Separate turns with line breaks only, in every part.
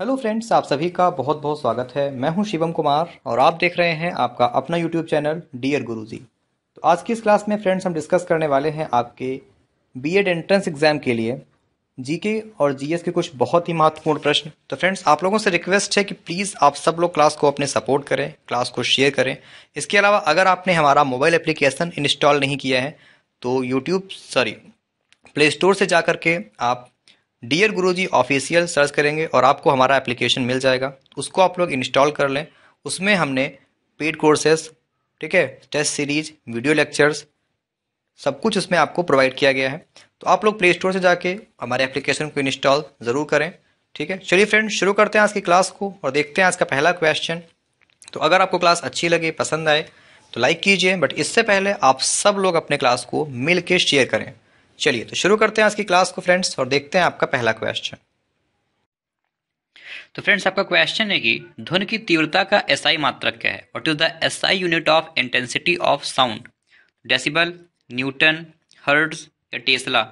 hello friends आप सभी का बहुत बहुत स्वागत है मैं हूं शिवम कुमार और आप देख रहे हैं आपका अपना यूट्यूब चैनल डियर गुरुजी तो आज की इस क्लास में फ्रेंड्स हम डिस्कस करने वाले हैं आपके बीएड एंट्रेंस एग्जाम के लिए जीके और जीएस के कुछ बहुत ही महत्वपूर्ण प्रश्न तो फ्रेंड्स आप लोगों से रिक्वेस्ट है कि प्लीज़ आप सब लोग क्लास को अपने सपोर्ट करें क्लास को शेयर करें इसके अलावा अगर आपने हमारा मोबाइल एप्लीकेशन इंस्टॉल नहीं किया है तो यूट्यूब सॉरी प्ले स्टोर से जा के आप डियर गुरुजी ऑफिशियल सर्च करेंगे और आपको हमारा एप्लीकेशन मिल जाएगा उसको आप लोग इंस्टॉल कर लें उसमें हमने पेड कोर्सेस ठीक है टेस्ट सीरीज वीडियो लेक्चर्स सब कुछ उसमें आपको प्रोवाइड किया गया है तो आप लोग प्ले स्टोर से जाके हमारे एप्लीकेशन को इंस्टॉल ज़रूर करें ठीक है चलिए फ्रेंड शुरू करते हैं आज की क्लास को और देखते हैं आज का पहला क्वेश्चन तो अगर आपको क्लास अच्छी लगे पसंद आए तो लाइक कीजिए बट इससे पहले आप सब लोग अपने क्लास को मिल के शेयर करें चलिए तो शुरू करते हैं आज की क्लास को फ्रेंड्स और देखते हैं आपका पहला क्वेश्चन तो फ्रेंड्स आपका क्वेश्चन है कि ध्वन की तीव्रता का एसआई मात्रक क्या है what is the SI unit of intensity of sound decibel newton hertz या टेस्ला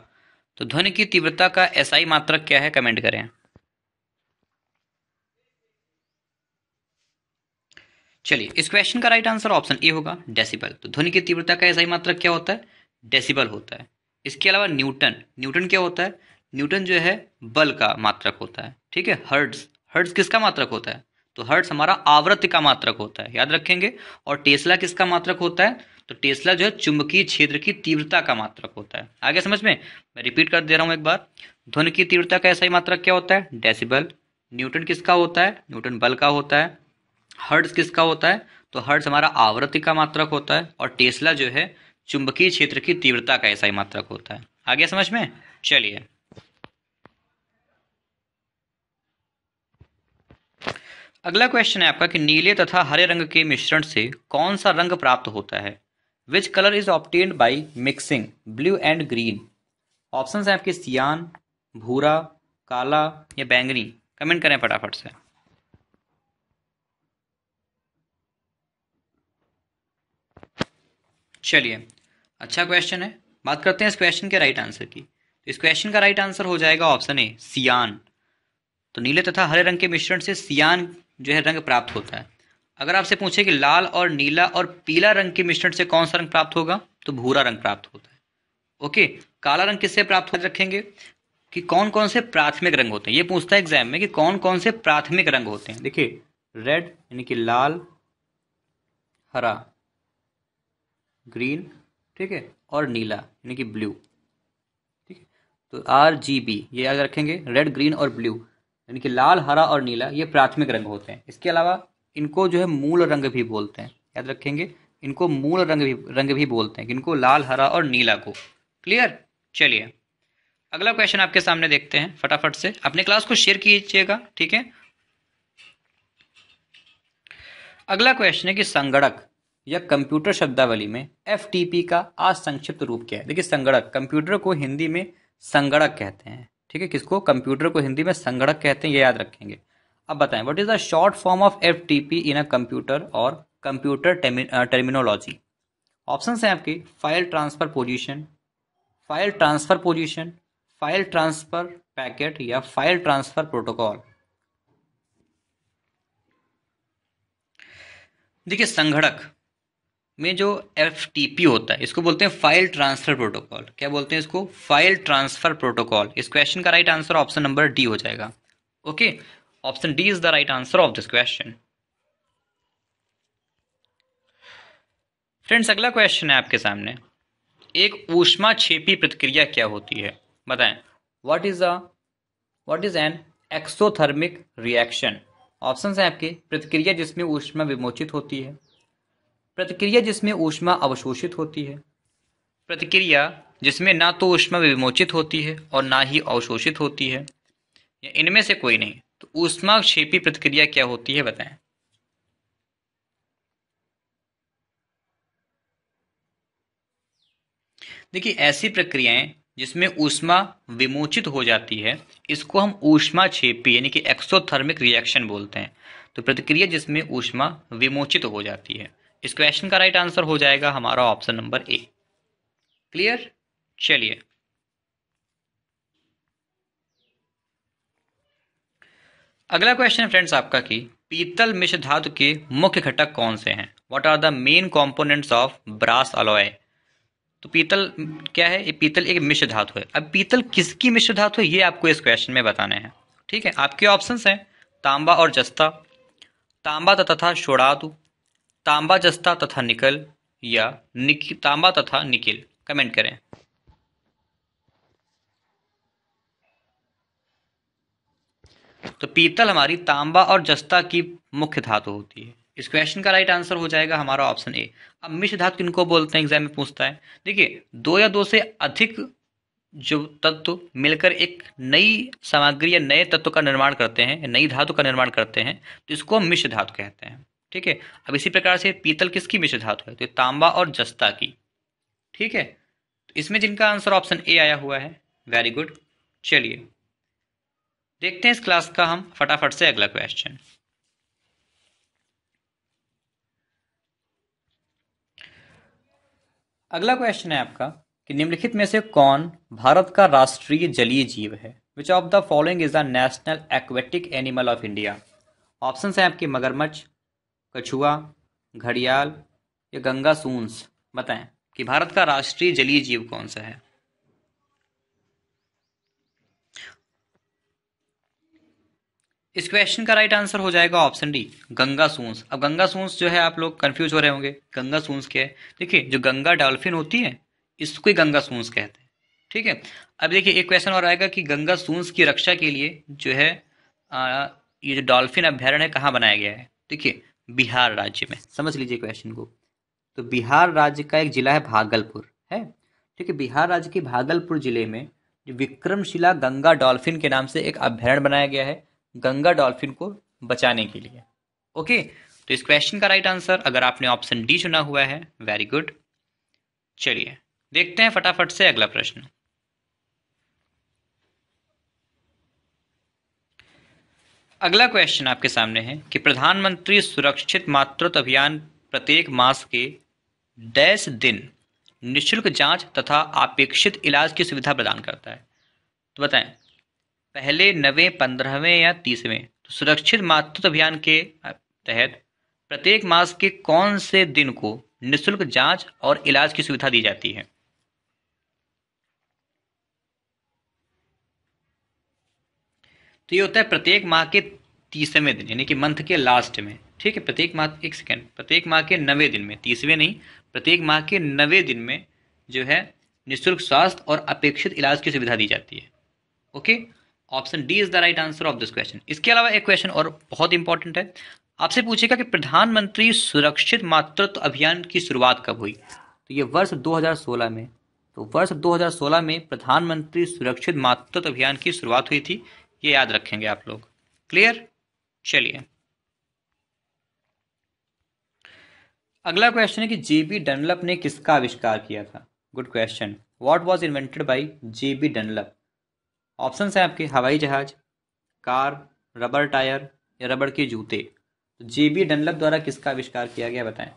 तो ध्वनि की तीव्रता का एसआई मात्रक क्या है कमेंट करें चलिए इस क्वेश्चन का राइट आंसर ऑप्शन ए होगा डेसिबल तो ध्वनि की तीव्रता का एसआई मात्रक क्या होता है डेसिबल होता है इसके अलावा न्यूटन न्यूटन क्या होता है न्यूटन जो है बल का मात्रक होता है ठीक है हर्ड्स हर्ड्स किसका मात्रक होता है तो हर्ट्स हमारा आवृत्ति का मात्रक होता है याद रखेंगे और टेस्ला किसका मात्रक होता है तो टेस्ला जो है चुंबकीय क्षेत्र की तीव्रता का मात्रक होता है आगे समझ में मैं रिपीट कर दे रहा हूँ एक बार ध्वनि की तीव्रता का ऐसा ही मात्रक क्या होता है डेसिबल न्यूटन किसका होता है न्यूटन बल का होता है हर्ट्स किसका होता है तो हर्ट्स हमारा आवृत्ति का मात्रक होता है और टेस्ला जो है चुंबकीय क्षेत्र की तीव्रता का ऐसा मात्रा मात्रक होता है आगे समझ में चलिए अगला क्वेश्चन है आपका कि नीले तथा हरे रंग के मिश्रण से कौन सा रंग प्राप्त होता है which colour is obtained by mixing blue and green option है आपके सियान भूरा काला या बैंगनी कमेंट करें फटाफट से चलिए अच्छा क्वेश्चन है बात करते हैं इस क्वेश्चन के राइट आंसर की तो इस क्वेश्चन का राइट आंसर हो जाएगा ऑप्शन ए सियान तो नीले तथा हरे रंग के मिश्रण से सियान जो है रंग प्राप्त होता है अगर आपसे पूछे कि लाल और नीला और पीला रंग के मिश्रण से कौन सा रंग प्राप्त होगा तो भूरा रंग प्राप्त होता है ओके काला रंग किससे प्राप्त रखेंगे कि कौन कौन से प्राथमिक रंग होते हैं ये पूछता है एग्जाम में कि कौन कौन से प्राथमिक रंग होते हैं देखिए रेड यानी कि लाल हरा ग्रीन ठीक है और नीला यानी कि ब्लू ठीक है तो आर जी बी ये याद रखेंगे रेड ग्रीन और ब्लू यानी कि लाल हरा और नीला ये प्राथमिक रंग होते हैं इसके अलावा इनको जो है मूल रंग भी बोलते हैं याद रखेंगे इनको मूल रंग भी रंग भी बोलते हैं इनको लाल हरा और नीला को क्लियर चलिए अगला क्वेश्चन आपके सामने देखते हैं फटाफट से अपने क्लास को शेयर कीजिएगा ठीक है अगला क्वेश्चन है कि संगणक या कंप्यूटर शब्दावली में एफ का आज संक्षिप्त रूप क्या है देखिए संगणक कंप्यूटर को हिंदी में संगणक कहते हैं ठीक है किसको कंप्यूटर को हिंदी में संगणक कहते हैं ये याद रखेंगे अब बताएं what is the short form of F in a computer और कंप्यूटर टर्मिनोलॉजी ऑप्शन हैं आपके file transfer position file transfer position file transfer packet या फाइल ट्रांसफर प्रोटोकॉल देखिए संगणक में जो एफ होता है इसको बोलते हैं फाइल ट्रांसफर प्रोटोकॉल क्या बोलते हैं इसको फाइल ट्रांसफर प्रोटोकॉल इस क्वेश्चन का right answer option number D हो जाएगा okay option D is the right answer of this question friends अगला क्वेश्चन है आपके सामने एक ऊष्मा छेपी प्रतिक्रिया क्या होती है बताएं what is a what is an exothermic reaction option है आपके प्रतिक्रिया जिसमें ऊष्मा विमोचित होती है प्रतिक्रिया जिसमें ऊष्मा अवशोषित होती है प्रतिक्रिया जिसमें ना तो ऊष्मा विमोचित होती है और ना ही अवशोषित होती है या इनमें से कोई नहीं तो ऊष्मा क्षेपी प्रतिक्रिया क्या होती है बताएं देखिए ऐसी प्रक्रियाएं जिसमें ऊष्मा विमोचित हो जाती है इसको हम ऊष्मा छेपी यानी कि एक्सोथर्मिक रिएक्शन बोलते हैं तो प्रतिक्रिया जिसमें ऊष्मा विमोचित हो जाती है इस क्वेश्चन का राइट आंसर हो जाएगा हमारा ऑप्शन नंबर ए क्लियर चलिए अगला क्वेश्चन है फ्रेंड्स आपका कि पीतल मिश्र धातु के मुख्य घटक कौन से हैं what are the main components of brass alloy तो पीतल क्या है ये पीतल एक मिश्र धातु है अब पीतल किसकी मिश्र धातु है ये आपको इस क्वेश्चन में बताने हैं ठीक है आपके ऑप्शंस हैं तांबा और जस्ता तांबा तथा शोड़ातु तांबा जस्ता तथा निकल या निकल तांबा तथा निकिल कमेंट करें तो पीतल हमारी तांबा और जस्ता की मुख्य धातु होती है इस क्वेश्चन का राइट आंसर हो जाएगा हमारा ऑप्शन ए अब मिश्र धातु किनको बोलते हैं एग्जाम में पूछता है देखिए दो या दो से अधिक जो तत्व मिलकर एक नई सामग्री या नए तत्व का निर्माण करते हैं नई धातु का निर्माण करते हैं तो इसको हम मिश्र धातु कहते हैं ठीक है अब इसी प्रकार से पीतल किसकी मिश्र धातु है तो तांबा और जस्ता की ठीक है तो इसमें जिनका आंसर ऑप्शन ए आया हुआ है वेरी गुड चलिए देखते हैं इस क्लास का हम फटाफट से अगला क्वेश्चन अगला क्वेश्चन है आपका कि निम्नलिखित में से कौन भारत का राष्ट्रीय जलीय जीव है which of the following is the national aquatic animal of India option है आपके मगरमच्छ कछुआ घड़ियाल या गंगा सूंस बताएं कि भारत का राष्ट्रीय जलीय जीव कौन सा है इस क्वेश्चन का राइट आंसर हो जाएगा ऑप्शन डी गंगा सूंस अब गंगा सूंस जो है आप लोग कंफ्यूज हो रहे होंगे गंगा सूंस क्या है देखिए जो गंगा डॉल्फिन होती है इसको ही गंगा सूंस कहते हैं ठीक है अब देखिए एक क्वेश्चन और आएगा कि गंगा सूंस की रक्षा के लिए जो है आ, ये जो डॉल्फिन अभ्यारण्य कहाँ बनाया गया है देखिए बिहार राज्य में समझ लीजिए क्वेश्चन को तो बिहार राज्य का एक जिला है भागलपुर है ठीक है बिहार राज्य के भागलपुर जिले में विक्रमशिला गंगा डॉल्फिन के नाम से एक अभ्यारण्य बनाया गया है गंगा डॉल्फिन को बचाने के लिए ओके तो इस क्वेश्चन का राइट आंसर अगर आपने ऑप्शन डी चुना हुआ है वेरी गुड चलिए देखते हैं फटाफट से अगला प्रश्न अगला क्वेश्चन आपके सामने है कि प्रधानमंत्री सुरक्षित मातृत्व अभियान प्रत्येक मास के डैश दिन निशुल्क जांच तथा अपेक्षित इलाज की सुविधा प्रदान करता है तो बताएं पहले नवे पंद्रहवें या तीसवें तो सुरक्षित मातृत्व अभियान के तहत प्रत्येक मास के कौन से दिन को निशुल्क जांच और इलाज की सुविधा दी जाती है तो ये होता है प्रत्येक माह के तीसवें दिन यानी कि मंथ के लास्ट में ठीक है प्रत्येक माह एक सेकेंड प्रत्येक माह के नवे दिन में तीसवें नहीं प्रत्येक माह के नवे दिन में जो है निःशुल्क स्वास्थ्य और अपेक्षित इलाज की सुविधा दी जाती है okay option D is the right answer of this question इसके अलावा एक क्वेश्चन और बहुत इंपॉर्टेंट है आपसे पूछेगा कि प्रधानमंत्री सुरक्षित मातृत्व अभियान की शुरुआत कब हुई तो ये वर्ष 2016 में तो वर्ष 2016 में प्रधानमंत्री सुरक्षित मातृत्व अभियान की शुरुआत हुई थी ये याद रखेंगे आप लोग क्लियर चलिए अगला क्वेश्चन है कि जेबी डनलप ने किसका आविष्कार किया था good question what was invented by JB Dunlop option है आपके हवाई जहाज कार रबर टायर या रबड़ के जूते तो जेबी डनलप द्वारा किसका आविष्कार किया गया बताएं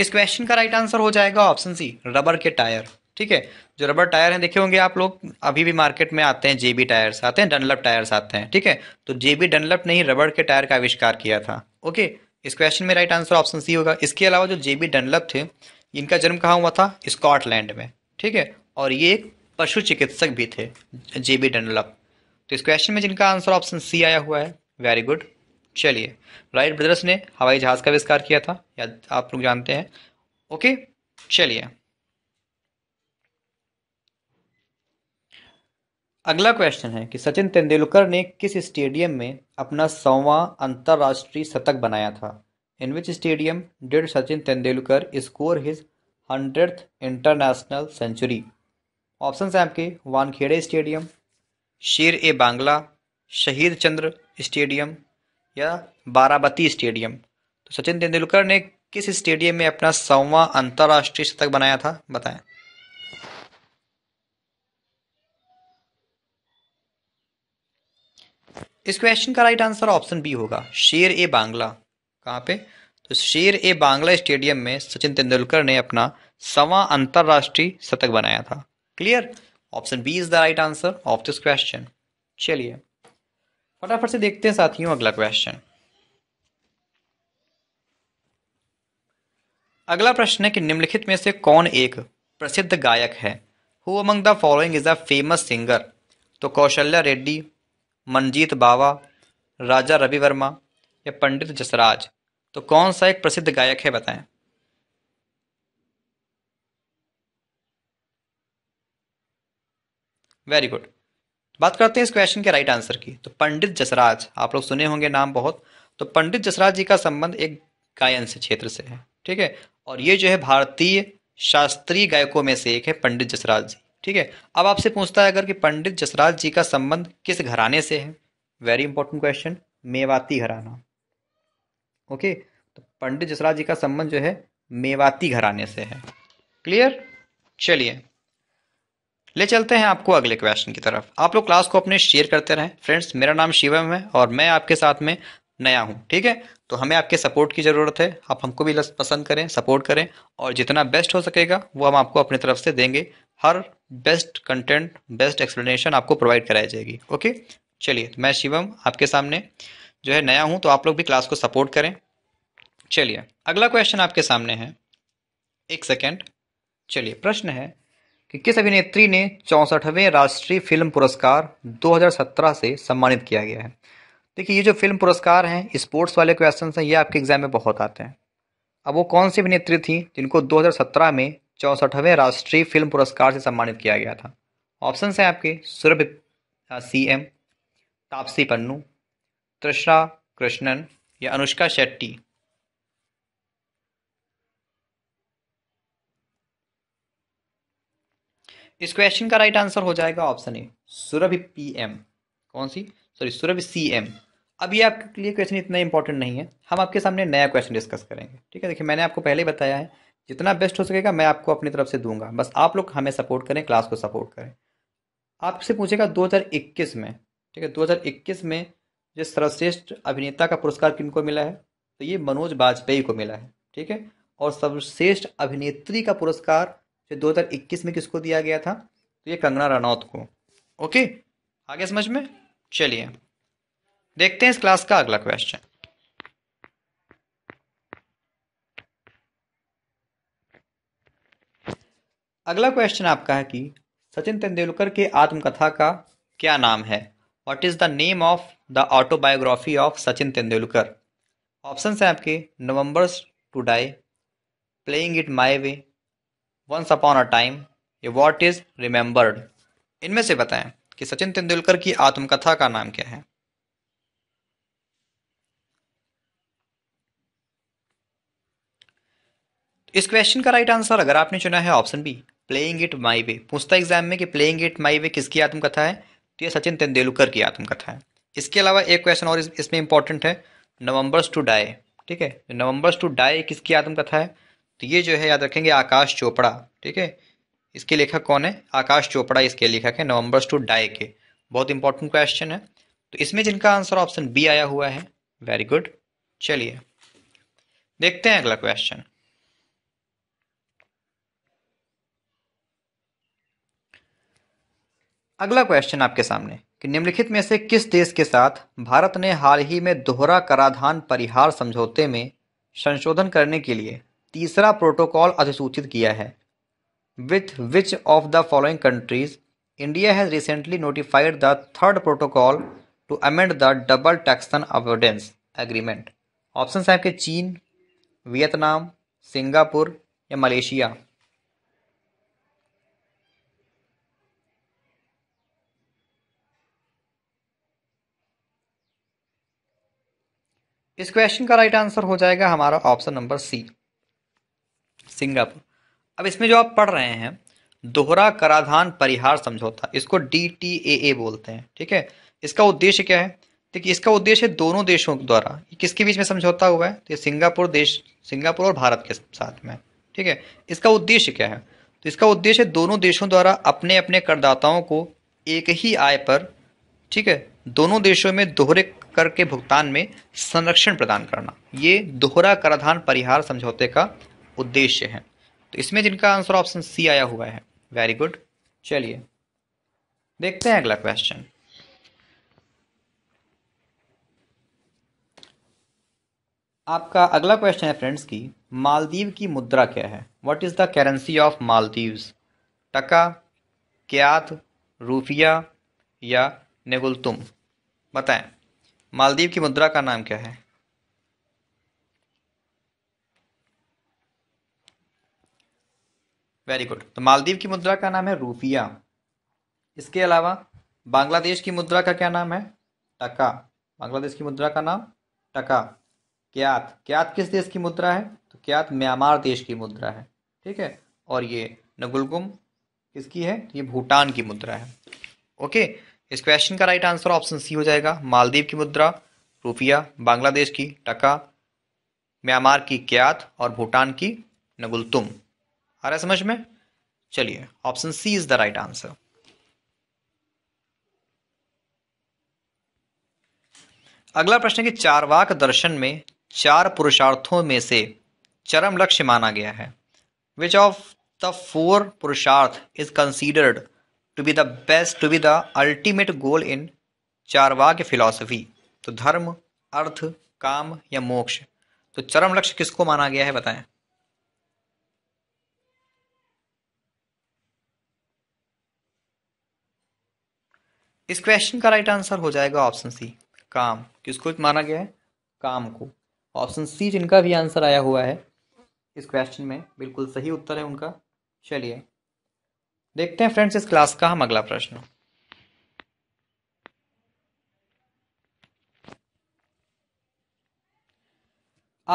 इस क्वेश्चन का राइट आंसर हो जाएगा ऑप्शन सी रबर के टायर ठीक है जो रबर टायर हैं देखे होंगे आप लोग अभी भी मार्केट में आते हैं जेबी टायर्स आते हैं डनलप टायर्स आते हैं ठीक है तो जेबी डनलप ने ही रबर के टायर का आविष्कार किया था ओके इस क्वेश्चन में राइट आंसर ऑप्शन सी होगा इसके अलावा जो जेबी डनलप थे इनका जन्म कहाँ हुआ था स्कॉटलैंड में ठीक है और ये एक पशु चिकित्सक भी थे जेबी डनलप तो इस क्वेश्चन में जिनका आंसर ऑप्शन सी आया हुआ है वेरी गुड चलिए राइट ब्रदर्स ने हवाई जहाज का आविष्कार किया था या आप लोग जानते हैं ओके चलिए अगला क्वेश्चन है कि सचिन तेंदुलकर ने किस स्टेडियम में अपना सौवा अंतर्राष्ट्रीय शतक बनाया था in which stadium did Sachin Tendulkar score his hundred international century option है आपके वानखेड़े स्टेडियम शेर ए बांग्ला शहीद चंद्र स्टेडियम या बाराबती स्टेडियम तो सचिन तेंदुलकर ने किस स्टेडियम में अपना सौवा अंतर्राष्ट्रीय शतक बनाया था बताएं इस क्वेश्चन का राइट आंसर ऑप्शन बी होगा शेर ए बांग्ला कहां पे तो शेर ए बांग्ला स्टेडियम में सचिन तेंदुलकर ने अपना सवा अंतरराष्ट्रीय शतक बनाया था clear option B is the right answer of this question चलिए फटाफट से देखते हैं साथियों अगला क्वेश्चन अगला प्रश्न है कि निम्नलिखित में से कौन एक प्रसिद्ध गायक है who among the following is a famous singer तो कौशल्या रेड्डी मनजीत बावा राजा रवि वर्मा या पंडित जसराज तो कौन सा एक प्रसिद्ध गायक है बताएं वेरी गुड बात करते हैं इस क्वेश्चन के राइट आंसर की तो पंडित जसराज आप लोग सुने होंगे नाम बहुत तो पंडित जसराज जी का संबंध एक गायन से क्षेत्र से है ठीक है और ये जो है भारतीय शास्त्रीय गायकों में से एक है पंडित जसराज जी ठीक है अब आपसे पूछता है अगर कि पंडित जसराज जी का संबंध किस घराने से है वेरी इंपॉर्टेंट क्वेश्चन मेवाती घराना ओके तो पंडित जसराज जी का संबंध जो है मेवाती घराने से है क्लियर चलिए ले चलते हैं आपको अगले क्वेश्चन की तरफ आप लोग क्लास को अपने शेयर करते रहें फ्रेंड्स मेरा नाम शिवम है और मैं आपके साथ में नया हूँ ठीक है तो हमें आपके सपोर्ट की ज़रूरत है आप हमको भी पसंद करें सपोर्ट करें और जितना बेस्ट हो सकेगा वो हम आपको अपनी तरफ से देंगे हर बेस्ट कंटेंट बेस्ट एक्सप्लेनेशन आपको प्रोवाइड कराई जाएगी ओके चलिए तो मैं शिवम आपके सामने जो है नया हूँ तो आप लोग भी क्लास को सपोर्ट करें चलिए अगला क्वेश्चन आपके सामने है एक सेकेंड चलिए प्रश्न है कि किस अभिनेत्री ने चौंसठवें राष्ट्रीय फिल्म पुरस्कार 2017 से सम्मानित किया गया है देखिए ये जो फिल्म पुरस्कार हैं स्पोर्ट्स वाले क्वेश्चन हैं ये आपके एग्जाम में बहुत आते हैं अब वो कौन सी अभिनेत्री थी जिनको 2017 में चौंसठवें राष्ट्रीय फिल्म पुरस्कार से सम्मानित किया गया था ऑप्शन हैं आपके सुरभ सी एम तापसी पन्नू तृष्णा कृष्णन या अनुष्का शेट्टी इस क्वेश्चन का राइट आंसर हो जाएगा option A Surabh P M कौन सी सॉरी सुरभ सी एम अभी आपके लिए क्वेश्चन इतना इंपॉर्टेंट नहीं है हम आपके सामने नया क्वेश्चन डिस्कस करेंगे ठीक है देखिए मैंने आपको पहले ही बताया है जितना बेस्ट हो सकेगा मैं आपको अपनी तरफ से दूंगा बस आप लोग हमें सपोर्ट करें क्लास को सपोर्ट करें आपसे पूछेगा दो में ठीक है दो में जो सर्वश्रेष्ठ अभिनेता का पुरस्कार किन को मिला है तो ये मनोज वाजपेयी को मिला है ठीक है और सर्वश्रेष्ठ अभिनेत्री का पुरस्कार हजार 2021 में किसको दिया गया था तो ये कंगना रनौत को ओके आगे समझ में चलिए देखते हैं इस क्लास का अगला क्वेश्चन अगला क्वेश्चन आपका है कि सचिन तेंदुलकर के आत्मकथा का क्या नाम है what is the name of the autobiography of Sachin Tendulkar option है आपके November to die playing it my way once upon a time ये वॉट इज रिमेम्बर्ड इनमें से बताएं कि सचिन तेंदुलकर की आत्मकथा का नाम क्या है इस क्वेश्चन का राइट आंसर अगर आपने चुना है option B playing it my way पूछता एग्जाम में कि प्लेइंग इट माई वे किसकी आत्मकथा है तो ये सचिन तेंदुलकर की आत्मकथा है इसके अलावा एक क्वेश्चन और इसमें इंपॉर्टेंट है नवंबर्स टू डाई ठीक है नवंबर्स टू डाई किसकी आत्मकथा है तो ये जो है याद रखेंगे आकाश चोपड़ा ठीक है इसके लेखक कौन है आकाश चोपड़ा इसके लेखक है नवंबर टू डाई के बहुत इंपॉर्टेंट क्वेश्चन है तो इसमें जिनका आंसर ऑप्शन बी आया हुआ है वेरी गुड चलिए देखते हैं अगला क्वेश्चन अगला क्वेश्चन आपके सामने कि निम्नलिखित में से किस देश के साथ भारत ने हाल ही में दोहरा कराधान परिहार समझौते में संशोधन करने के लिए तीसरा प्रोटोकॉल अधिसूचित किया है with which of the following countries India has recently notified the third protocol to amend the double taxation avoidance agreement option है आपके चीन वियतनाम सिंगापुर या मलेशिया इस क्वेश्चन का राइट आंसर हो जाएगा हमारा ऑप्शन नंबर सी सिंगापुर अब इसमें जो आप पढ़ रहे हैं दोहरा कराधान परिहार समझौता इसको डी बोलते हैं ठीक है इसका उद्देश्य क्या है देखिए इसका उद्देश्य दोनों देशों द्वारा किसके बीच में समझौता हुआ है तो सिंगापुर देश सिंगापुर और भारत के साथ में ठीक है इसका उद्देश्य क्या है तो इसका उद्देश्य दोनों देशों द्वारा अपने अपने करदाताओं को एक ही आय पर ठीक है दोनों देशों में दोहरे कर के भुगतान में संरक्षण प्रदान करना ये दोहरा कराधान परिहार समझौते का उद्देश्य है तो इसमें जिनका आंसर ऑप्शन सी आया हुआ है वेरी गुड चलिए देखते हैं अगला क्वेश्चन आपका अगला क्वेश्चन है फ्रेंड्स की मालदीव की मुद्रा क्या है what is the currency of Maldives taka kyat rufiyaa या नेगुलतुम बताएं मालदीव की मुद्रा का नाम क्या है वेरी गुड तो मालदीव की मुद्रा का नाम है रूफिया इसके अलावा बांग्लादेश की मुद्रा का क्या नाम है टका बांग्लादेश की मुद्रा का नाम टका क्यात क्यात किस देश की मुद्रा है तो क्यात म्यांमार देश की मुद्रा है ठीक है और ये नगुलगुम किसकी है ये भूटान की मुद्रा है ओके इस क्वेश्चन का राइट आंसर ऑप्शन सी हो जाएगा मालदीव की मुद्रा रूपिया बांग्लादेश की टका म्यांमार की क्यात और भूटान की नगुलतुम आ रहा है समझ में चलिए option C is the right answer अगला प्रश्न कि चारवाक दर्शन में चार पुरुषार्थों में से चरम लक्ष्य माना गया है which of the four purushartha is considered to be the best to be the ultimate goal in Charvaka philosophy तो धर्म अर्थ काम या मोक्ष तो चरम लक्ष्य किसको माना गया है बताएं इस क्वेश्चन का राइट आंसर हो जाएगा ऑप्शन सी काम किसको माना गया है काम को ऑप्शन सी जिनका भी आंसर आया हुआ है इस क्वेश्चन में बिल्कुल सही उत्तर है उनका चलिए देखते हैं फ्रेंड्स इस क्लास का हम अगला प्रश्न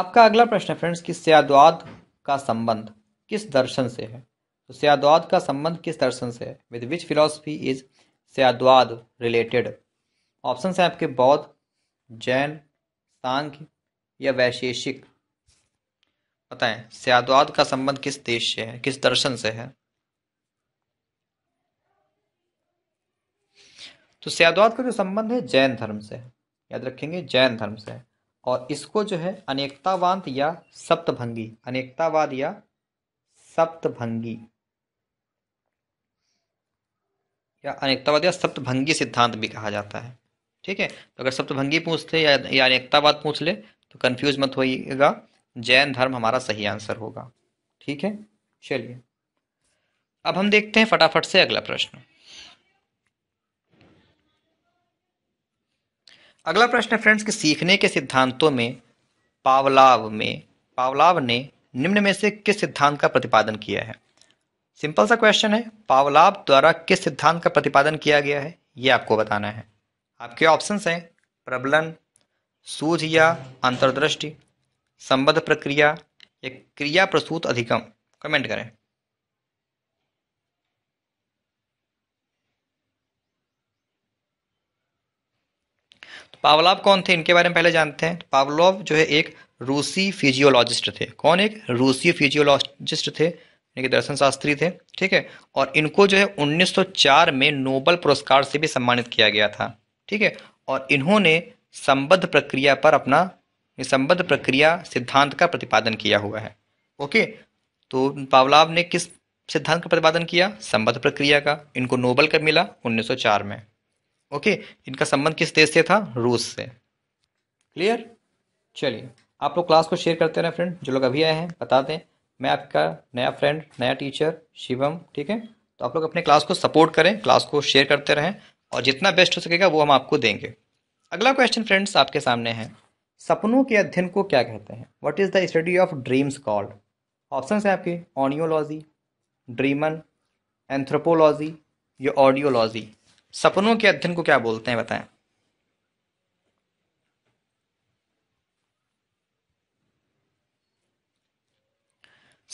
आपका अगला प्रश्न है फ्रेंड्स कि सियाद्वाद का संबंध किस दर्शन से है तो सियाद्वाद का संबंध किस दर्शन से है विद विच फिलोसफी इज से अद्वाद रिलेटेड ऑप्शन हैं आपके बौद्ध जैन सांघ या वैशेषिक बताएं स्यादवाद का संबंध किस देश से है किस दर्शन से है तो स्यादवाद का जो संबंध है जैन धर्म से है याद रखेंगे जैन धर्म से है और इसको जो है अनेकतावाद या सप्तभंगी अनेकतावाद या सप्तभंगी या अनेकतावाद या सप्तभंगी सिद्धांत भी कहा जाता है ठीक है तो अगर सप्तभंगी पूछते या या अनेकतावाद पूछ ले तो कन्फ्यूज मत होइएगा जैन धर्म हमारा सही आंसर होगा ठीक है चलिए अब हम देखते हैं फटाफट से अगला प्रश्न अगला प्रश्न फ्रेंड्स कि सीखने के सिद्धांतों में पावलाव में पावलाव ने निम्न में से किस सिद्धांत का प्रतिपादन किया है सिंपल सा क्वेश्चन है पावलाब द्वारा किस सिद्धांत का प्रतिपादन किया गया है ये आपको बताना है आपके ऑप्शन हैं प्रबलन सूझ या अंतर्दृष्टि संबद्ध प्रक्रिया या क्रिया प्रसूत अधिकम कमेंट करें तो पावलाव कौन थे इनके बारे में पहले जानते हैं तो पावलोव जो है एक रूसी फिजियोलॉजिस्ट थे कौन एक रूसी फिजियोलॉजिस्ट थे यानी कि दर्शन शास्त्री थे ठीक है और इनको जो है 1904 में नोबल पुरस्कार से भी सम्मानित किया गया था ठीक है और इन्होंने संबद्ध प्रक्रिया पर अपना संबद्ध प्रक्रिया सिद्धांत का प्रतिपादन किया हुआ है ओके तो पावलाव ने किस सिद्धांत का प्रतिपादन किया संबद्ध प्रक्रिया का इनको नोबल कब मिला 1904 में ओके इनका संबंध किस देश से था रूस से क्लियर चलिए आप लोग क्लास को शेयर करते रहे फ्रेंड जो लोग अभी आए हैं बता दें मैं आपका नया फ्रेंड नया टीचर शिवम ठीक है तो आप लोग अपने क्लास को सपोर्ट करें क्लास को शेयर करते रहें और जितना बेस्ट हो सकेगा वो हम आपको देंगे अगला क्वेश्चन फ्रेंड्स आपके सामने है सपनों के अध्ययन को क्या कहते हैं what is the study of dreams called option है आपके ऑनियोलॉजी ड्रीमन एंथ्रोपोलॉजी या ऑडियोलॉजी सपनों के अध्ययन को क्या बोलते हैं बताएं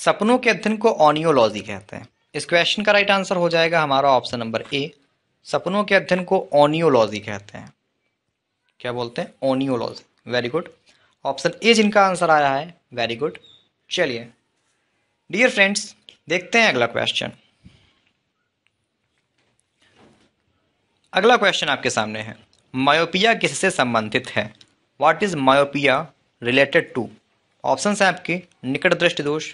सपनों के अध्ययन को ऑनियोलॉजी कहते हैं इस क्वेश्चन का राइट आंसर हो जाएगा हमारा ऑप्शन नंबर ए सपनों के अध्ययन को ऑनियोलॉजी कहते हैं क्या बोलते हैं oneirology very good option A जिनका आंसर आया है वेरी गुड चलिए डियर फ्रेंड्स देखते हैं अगला क्वेश्चन अगला क्वेश्चन आपके सामने है मायोपिया किससे संबंधित है what is myopia related to option है आपके निकट दृष्टि दोष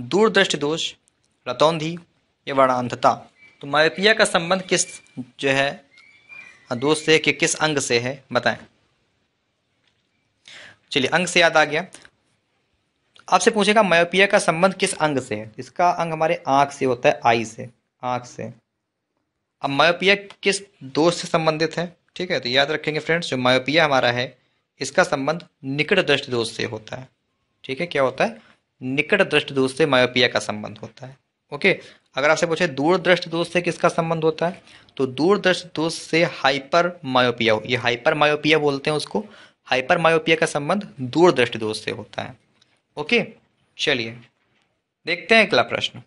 दूरदृष्टि दोष रतौंधी या वर्णांधता तो मायोपिया का संबंध किस जो है हाँ, दोष से कि किस अंग से है बताएं चलिए अंग से याद आ गया आपसे पूछेगा मायोपिया का संबंध किस अंग से है इसका अंग हमारे आंख से होता है आई से आंख से अब मायोपिया किस दोष से संबंधित है ठीक है तो याद रखेंगे फ्रेंड्स जो मायोपिया हमारा है इसका संबंध निकट दृष्टि दोष से होता है ठीक है क्या होता है निकट दृष्ट दोष से मायोपिया का संबंध होता है ओके अगर आपसे पूछे दूरदृष्ट दोष से किसका संबंध होता है तो दूरदृष्ट दोष से हाइपर मायोपिया ये हाइपर मायोपिया बोलते हैं उसको हाइपर मायोपिया का संबंध दूरदृष्ट दोष से होता है ओके चलिए देखते हैं अगला प्रश्न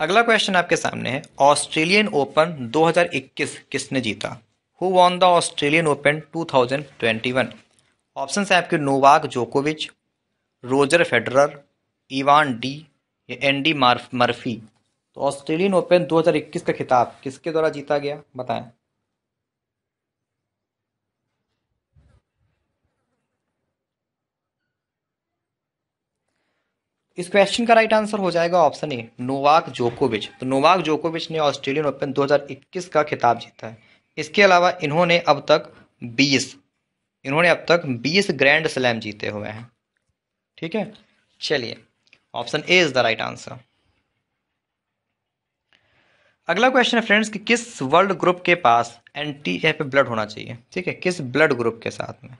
अगला क्वेश्चन आपके सामने है ऑस्ट्रेलियन ओपन 2021 किसने जीता who won the Australian Open 2021 option है आपके नोवाक जोकोविच रोजर फेडरर इवान डी या एंडी मर्फी तो ऑस्ट्रेलियन ओपन 2021 का खिताब किसके द्वारा जीता गया बताएं इस क्वेश्चन का राइट आंसर हो जाएगा ऑप्शन ए नोवाक जोकोविच तो नोवाक जोकोविच ने ऑस्ट्रेलियन ओपन 2021 का खिताब जीता है इसके अलावा इन्होंने अब तक 20 इन्होंने अब तक 20 ग्रैंड स्लैम जीते हुए हैं ठीक है चलिए option A is the right answer अगला क्वेश्चन है फ्रेंड्स कि किस वर्ल्ड ग्रुप के पास एंटी यहाँ पे ब्लड होना चाहिए ठीक है किस ब्लड ग्रुप के साथ में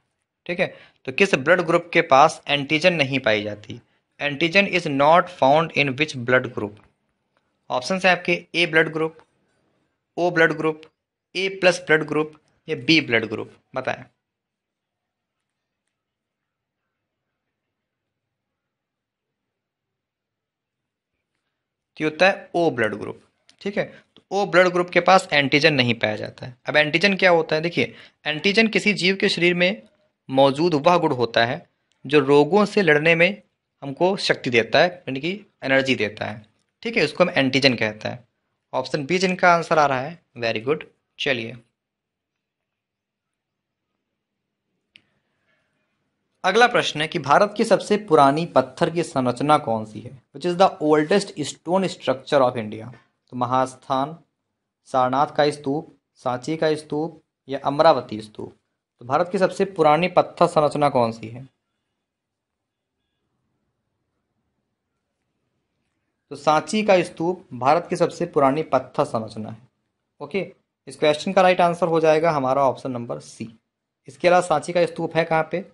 ठीक है तो किस ब्लड ग्रुप के पास एंटीजन नहीं पाई जाती antigen is not found in which blood group option है आपके A blood group O blood group A plus blood group या बी ब्लड ग्रुप बताएं तो ये होता है ओ ब्लड ग्रुप ठीक है तो ओ ब्लड ग्रुप के पास एंटीजन नहीं पाया जाता है अब एंटीजन क्या होता है देखिए एंटीजन किसी जीव के शरीर में मौजूद वह गुण होता है जो रोगों से लड़ने में हमको शक्ति देता है यानी कि एनर्जी देता है ठीक है इसको हम एंटीजन कहते हैं ऑप्शन बी जिनका आंसर आ रहा है वेरी गुड चलिए अगला प्रश्न है कि भारत की सबसे पुरानी पत्थर की संरचना कौन सी है which is the oldest stone structure of India तो महास्थान सारनाथ का स्तूप सांची का स्तूप या अमरावती स्तूप तो भारत की सबसे पुरानी पत्थर संरचना कौन सी है तो सांची का स्तूप भारत की सबसे पुरानी पत्थर संरचना है ओके इस क्वेश्चन का राइट आंसर हो जाएगा हमारा ऑप्शन नंबर सी इसके अलावा सांची का स्तूप है कहाँ पे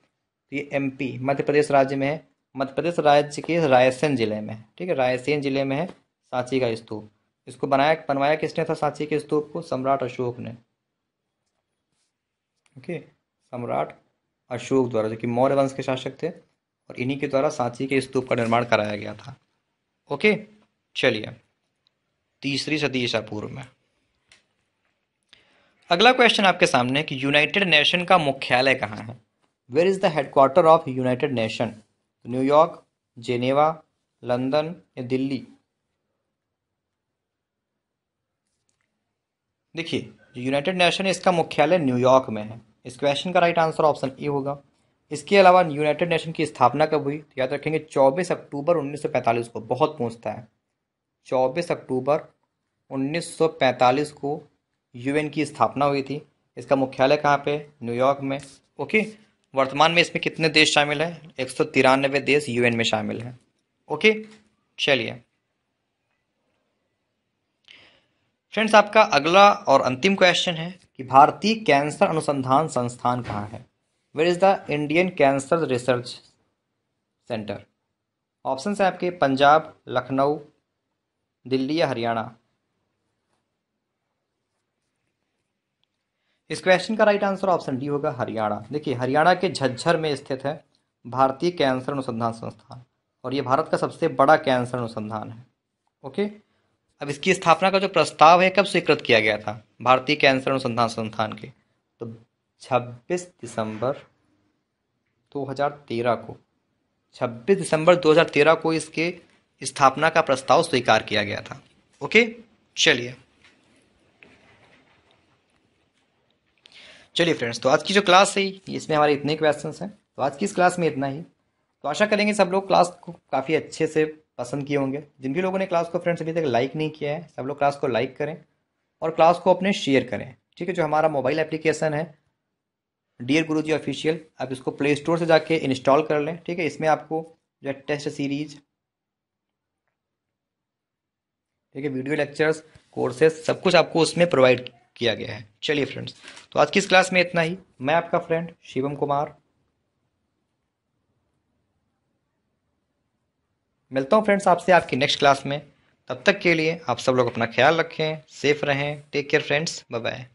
ये एमपी मध्य प्रदेश राज्य में है मध्य प्रदेश राज्य के रायसेन जिले में ठीक है रायसेन जिले में है सांची का स्तूप इसको बनाया बनवाया किसने था सांची के स्तूप को सम्राट अशोक ने ओके सम्राट अशोक द्वारा जो कि मौर्य वंश के शासक थे और इन्हीं के द्वारा सांची के स्तूप का निर्माण कराया गया था ओके चलिए तीसरी सदी ईसा पूर्व में अगला क्वेश्चन आपके सामने कि यूनाइटेड नेशन का मुख्यालय कहाँ है where is the headquarter of United Nation New York Geneva London या दिल्ली देखिए जो यूनाइटेड नेशन इसका मुख्यालय न्यूयॉर्क में है इस क्वेश्चन का राइट आंसर ऑप्शन ए होगा इसके अलावा यूनाइटेड नेशन की स्थापना कब हुई तो याद रखेंगे 24 अक्टूबर 1945 को बहुत पूछता है 24 अक्टूबर 1945 को यूएन की स्थापना हुई थी इसका मुख्यालय कहाँ पे न्यूयॉर्क में ओके वर्तमान में इसमें कितने देश शामिल हैं एक सौ तिरानवे देश यूएन में शामिल हैं ओके चलिए फ्रेंड्स आपका अगला और अंतिम क्वेश्चन है कि भारतीय कैंसर अनुसंधान संस्थान कहाँ है where is the Indian cancer research centre option है आपके पंजाब लखनऊ दिल्ली या हरियाणा इस क्वेश्चन का राइट आंसर ऑप्शन डी होगा हरियाणा देखिए हरियाणा के झज्जर में स्थित है भारतीय कैंसर अनुसंधान संस्थान और ये भारत का सबसे बड़ा कैंसर अनुसंधान है ओके अब इसकी स्थापना का जो प्रस्ताव है कब स्वीकृत किया गया था भारतीय कैंसर अनुसंधान संस्थान के तो 26 दिसंबर 2013 को 26 दिसंबर 2013 को इसके स्थापना का प्रस्ताव स्वीकार किया गया था ओके चलिए चलिए फ्रेंड्स तो आज की जो क्लास है इसमें हमारे इतने क्वेश्चन हैं तो आज की इस क्लास में इतना ही तो आशा करेंगे सब लोग क्लास को काफ़ी अच्छे से पसंद किए होंगे जिन भी लोगों ने क्लास को फ्रेंड्स अभी तक लाइक नहीं किया है सब लोग क्लास को लाइक करें और क्लास को अपने शेयर करें ठीक है जो हमारा मोबाइल एप्लीकेशन है डियर गुरु जी ऑफिशियल आप इसको प्ले स्टोर से जाके इंस्टॉल कर लें ठीक है इसमें आपको जो है टेस्ट सीरीज ठीक है वीडियो लेक्चर्स कोर्सेज सब कुछ आपको उसमें प्रोवाइड किया गया है चलिए फ्रेंड्स तो आज की इस क्लास में इतना ही मैं आपका फ्रेंड शिवम कुमार मिलता हूँ फ्रेंड्स आपसे आपकी नेक्स्ट क्लास में तब तक के लिए आप सब लोग अपना ख्याल रखें सेफ रहें take care friends bye bye